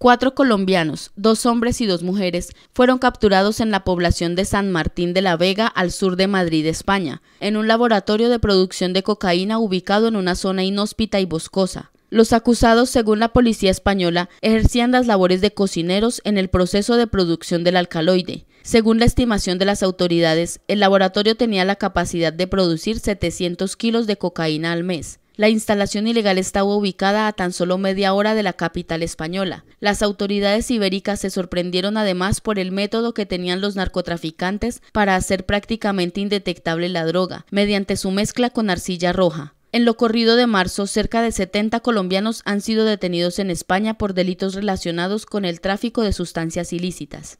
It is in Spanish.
Cuatro colombianos, dos hombres y dos mujeres, fueron capturados en la población de San Martín de la Vega, al sur de Madrid, España, en un laboratorio de producción de cocaína ubicado en una zona inhóspita y boscosa. Los acusados, según la policía española, ejercían las labores de cocineros en el proceso de producción del alcaloide. Según la estimación de las autoridades, el laboratorio tenía la capacidad de producir 700 kilos de cocaína al mes. La instalación ilegal estaba ubicada a tan solo media hora de la capital española. Las autoridades ibéricas se sorprendieron además por el método que tenían los narcotraficantes para hacer prácticamente indetectable la droga, mediante su mezcla con arcilla roja. En lo corrido de marzo, cerca de 70 colombianos han sido detenidos en España por delitos relacionados con el tráfico de sustancias ilícitas.